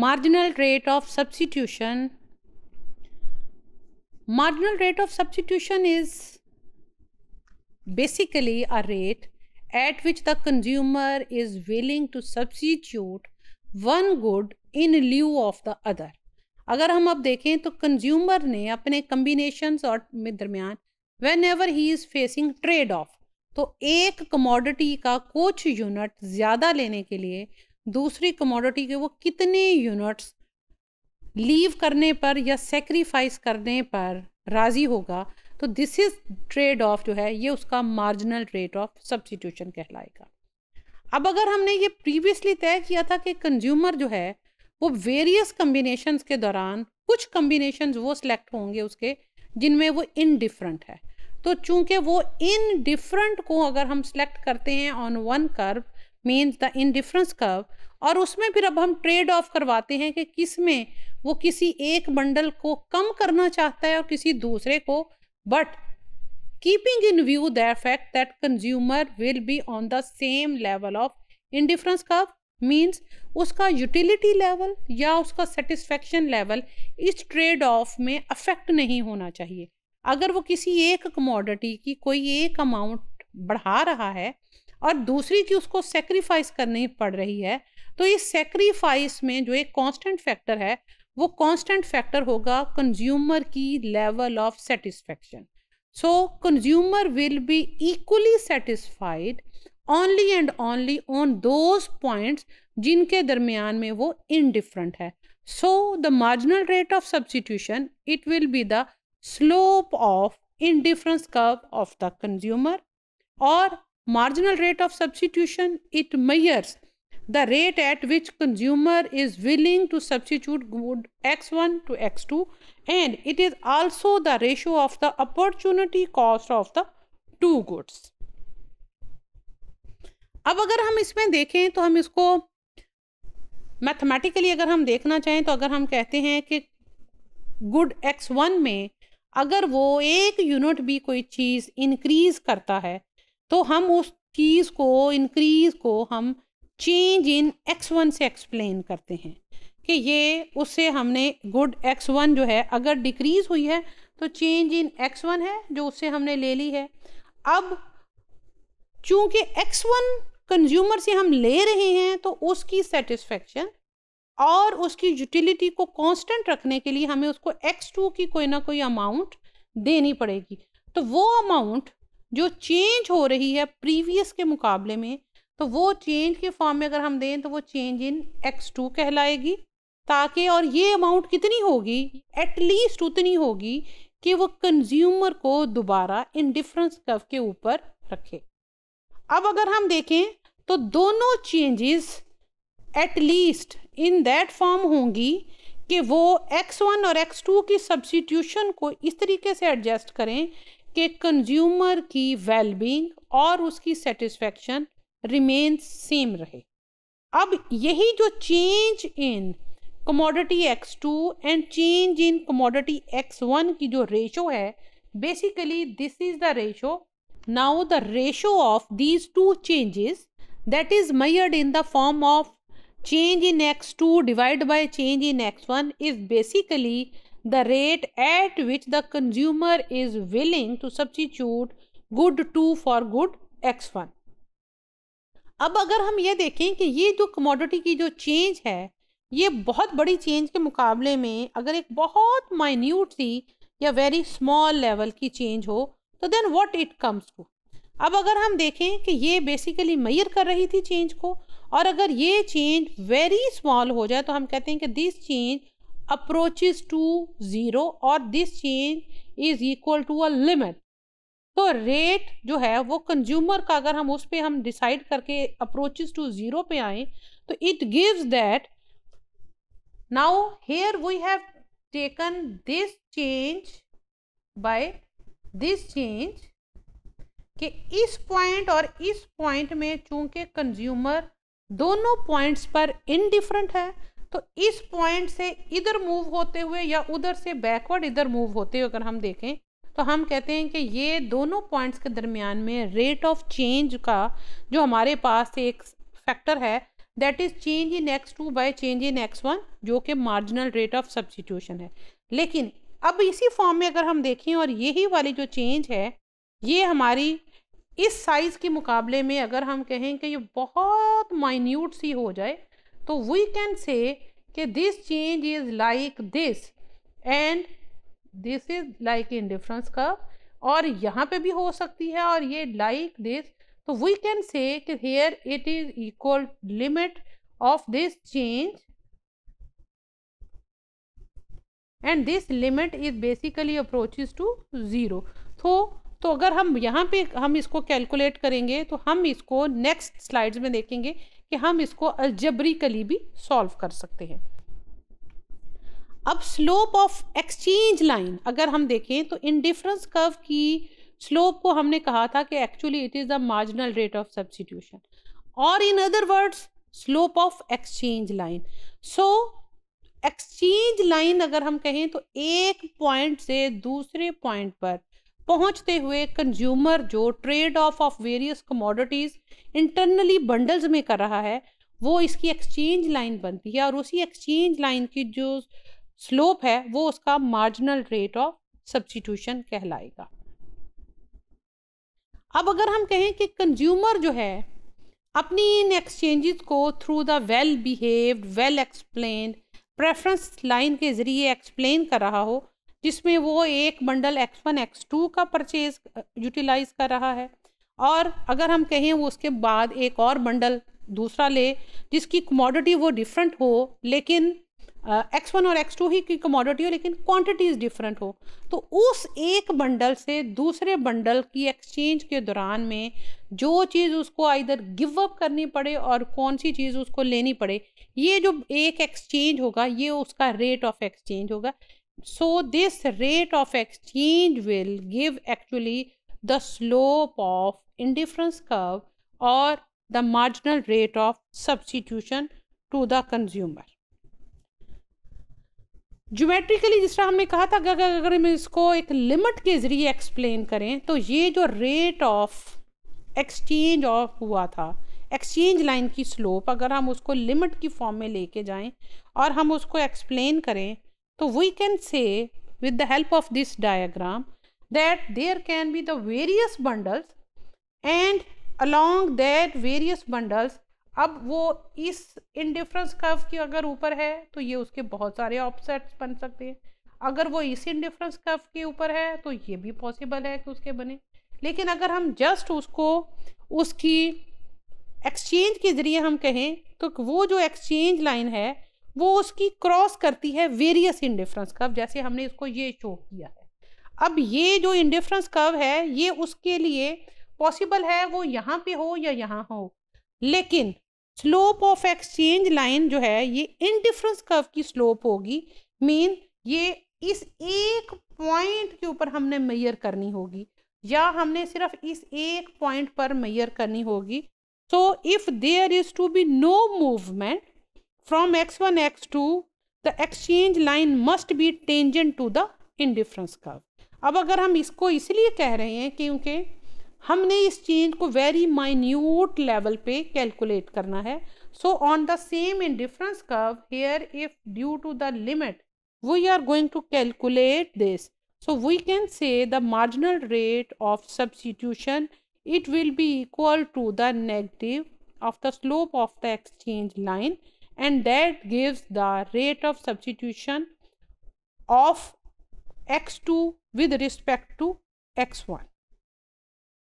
Marginal rate of substitution marginal rate of substitution is basically a rate at which the consumer is willing to substitute one good in lieu of the other अगर हम अब देखें तो consumer ने अपने combination और दरमियान whenever he is facing trade off तो एक कमोडिटी का कुछ यूनिट ज़्यादा लेने के लिए दूसरी कमोडिटी के वो कितने यूनिट्स लीव करने पर या सेक्रीफाइस करने पर राज़ी होगा तो दिस इज़ ट्रेड ऑफ जो है ये उसका मार्जिनल रेट ऑफ सब्सटीट्यूशन कहलाएगा अब अगर हमने ये प्रीवियसली तय किया था कि कंज्यूमर जो है वो वेरियस कम्बिनेशन के दौरान कुछ कम्बिनेशन वो सिलेक्ट होंगे उसके जिनमें वो इनडिफरेंट है तो चूंकि वो इनडिफरेंट को अगर हम सिलेक्ट करते हैं on one curve means the indifference curve और उसमें फिर अब हम ट्रेड ऑफ करवाते हैं कि किस में वो किसी एक बंडल को कम करना चाहता है और किसी दूसरे को but keeping in view the fact that consumer will be on the same level of indifference curve means उसका यूटिलिटी लेवल या उसका सेटिस्फेक्शन लेवल इस ट्रेड ऑफ में अफेक्ट नहीं होना चाहिए अगर वो किसी एक कमोडिटी की कोई एक अमाउंट बढ़ा रहा है और दूसरी की उसको सेक्रीफाइस करनी पड़ रही है तो ये सेक्रीफाइस में जो एक कांस्टेंट फैक्टर है वो कांस्टेंट फैक्टर होगा कंज्यूमर की level of satisfaction so consumer will be equally satisfied only and only on those points जिनके दरमियान में वो इनडिफरेंट है so the marginal rate of substitution it will be the slope of indifference curve of the consumer और Marginal rate of substitution, it measures the rate at which consumer is willing to substitute good X1 to X2 and it is also the ratio of the opportunity cost of the two goods. अब अगर हम इसमें देखें तो हम इसको mathematically अगर हम देखना चाहें तो अगर हम कहते हैं कि गुड एक्स वन में अगर वो एक यूनिट भी कोई चीज़ इंक्रीज करता है तो हम उस चीज़ को इंक्रीज़ को हम चेंज इन एक्स वन से एक्सप्लेन करते हैं कि ये उससे हमने गुड एक्स वन जो है अगर डिक्रीज़ हुई है तो चेंज इन एक्स वन है जो उससे हमने ले ली है अब चूंकि एक्स वन कंज्यूमर से हम ले रहे हैं तो उसकी सेटिस्फेक्शन और उसकी यूटिलिटी को कांस्टेंट रखने के लिए हमें उसको एक्स टू की कोई ना कोई अमाउंट देनी पड़ेगी तो वो अमाउंट जो चेंज हो रही है प्रीवियस के मुकाबले में तो वो चेंज के फॉर्म में अगर हम दें तो वो चेंज इन एक्स टू कहलाएगी ताकि और ये अमाउंट कितनी होगी एटलीस्ट उतनी होगी कि वो कंज्यूमर को दोबारा इन डिफरेंस कर्व के ऊपर रखे अब अगर हम देखें तो दोनों changes at least in that form होंगी कि वो एक्स वन और एक्स टू की सब्सिट्यूशन को इस तरीके से एडजस्ट करें कि कंज्यूमर की वेलबींग और उसकी सेटिस्फेक्शन रिमेन सेम रहे अब यही जो change in commodity X two and change in commodity X one की जो रेशो है basically this is the ratio now the ratio of these two changes that is measured in the form of change in X two divide by change in X one is basically the rate at which the consumer is willing to substitute good two for good X one अब अगर हम ये देखें कि ये जो commodity की जो चेंज है ये बहुत बड़ी चेंज के मुकाबले में अगर एक बहुत माइन्यूट सी या वेरी स्मॉल लेवल की चेंज हो तो then what it comes to अब अगर हम देखें कि ये बेसिकली मैयर कर रही थी चेंज को और अगर ये चेंज वेरी स्मॉल हो जाए तो हम कहते हैं कि this change approaches to zero और this change is equal to a limit तो रेट जो है वो कंज्यूमर का अगर हम उस पर हम डिसाइड करके अप्रोचिज टू जीरो पे आए तो it gives that now here we have taken this change by this change कि इस पॉइंट और इस पॉइंट में चूंकि कंज्यूमर दोनों पॉइंट्स पर इनडिफरेंट है तो इस पॉइंट से इधर मूव होते हुए या उधर से बैकवर्ड इधर मूव होते हुए अगर हम देखें तो हम कहते हैं कि ये दोनों पॉइंट्स के दरमियान में रेट ऑफ चेंज का जो हमारे पास एक फैक्टर है that is change in X two by change in X one जो कि मार्जिनल रेट ऑफ सब्सटीट्यूशन है लेकिन अब इसी फॉर्म में अगर हम देखें और यही वाली जो चेंज है ये हमारी इस साइज़ के मुकाबले में अगर हम कहें कि ये बहुत माइन्यूट सी हो जाए तो वी कैन से कि this change is like this and this is like indifference curve और यहाँ पे भी हो सकती है और ये लाइक दिस तो वी कैन से कि here it is equal limit of this change and this limit is basically approach to zero तो तो अगर हम यहाँ पे हम इसको कैलकुलेट करेंगे तो हम इसको नेक्स्ट स्लाइड्स में देखेंगे कि हम इसको अलजबरिकली भी सॉल्व कर सकते हैं अब स्लोप ऑफ एक्सचेंज लाइन अगर हम देखें तो इनडिफरेंस कर्व की स्लोप को हमने कहा था कि actually it is the marginal rate of substitution और in other words slope of exchange line so exchange line अगर हम कहें तो एक पॉइंट से दूसरे पॉइंट पर पहुंचते हुए कंज्यूमर जो trade off of various commodities internally bundles में कर रहा है वो इसकी एक्सचेंज लाइन बनती है और उसी एक्सचेंज लाइन की जो स्लोप है वो उसका मार्जिनल रेट ऑफ सब्सटीट्यूशन कहलाएगा अब अगर हम कहें कि कंज्यूमर जो है अपनी इन एक्सचेंजेस को through the well behaved well explain preference line के ज़रिए एक्सप्लेन कर रहा हो जिसमें वो एक bundle X one X two का परचेज यूटिलाइज कर रहा है और अगर हम कहें वो उसके बाद एक और बंडल दूसरा ले जिसकी कमोडिटी वो डिफरेंट हो लेकिन एक्स वन और एक्स टू ही की कमोडिटी हो लेकिन क्वांटिटीज डिफरेंट हो तो उस एक बंडल से दूसरे बंडल की एक्सचेंज के दौरान में जो चीज़ उसको आइधर गिव अप करनी पड़े और कौन सी चीज़ उसको लेनी पड़े ये जो एक एक्सचेंज होगा ये उसका रेट ऑफ एक्सचेंज होगा so this rate of exchange will give actually the slope of indifference curve or the marginal rate of substitution to the consumer geometrically जिस तरह हमने कहा था अगर अगर हम इसको एक लिमिट के ज़रिए एक्सप्लेन करें तो ये जो रेट ऑफ एक्सचेंज ऑफ हुआ था एक्सचेंज लाइन की स्लोप अगर हम उसको लिमिट की फॉर्म में लेके जाएं और हम उसको एक्सप्लेन करें तो we can say with the help of this diagram that there can be the various bundles and along that various bundles अब वो इस इंडिफरेंस कर्व के अगर ऊपर है तो ये उसके बहुत सारे ऑपसेट्स बन सकते हैं अगर वो इस इंडिफरेंस कर्व के ऊपर है तो ये भी पॉसिबल है कि उसके बने लेकिन अगर हम जस्ट उसको उसकी एक्सचेंज के ज़रिए हम कहें तो वो जो एक्सचेंज लाइन है वो उसकी क्रॉस करती है वेरियस इंडिफरेंस कर्व जैसे हमने इसको ये शो किया है अब ये जो इंडिफरेंस कर्व है ये उसके लिए पॉसिबल है वो यहाँ पे हो या यहाँ हो लेकिन स्लोप ऑफ एक्सचेंज लाइन जो है ये इंडिफरेंस कर्व की स्लोप होगी मीन ये इस एक पॉइंट के ऊपर हमने मैयर करनी होगी या हमने सिर्फ इस एक पॉइंट पर मैयर करनी होगी so if there is to be no movement from from x1 x2 the exchange line must be tangent to the indifference curve अब अगर हम इसको इसलिए कह रहे हैं क्योंकि हमने इस चेंज को वेरी माइन्यूट लेवल पे कैलकुलेट करना है so on the same indifference curve here if due to the limit we are going to calculate this so we can say the marginal rate of substitution it will be equal to the negative of the slope of the exchange line and that gives the rate of substitution of x2 with respect to x1.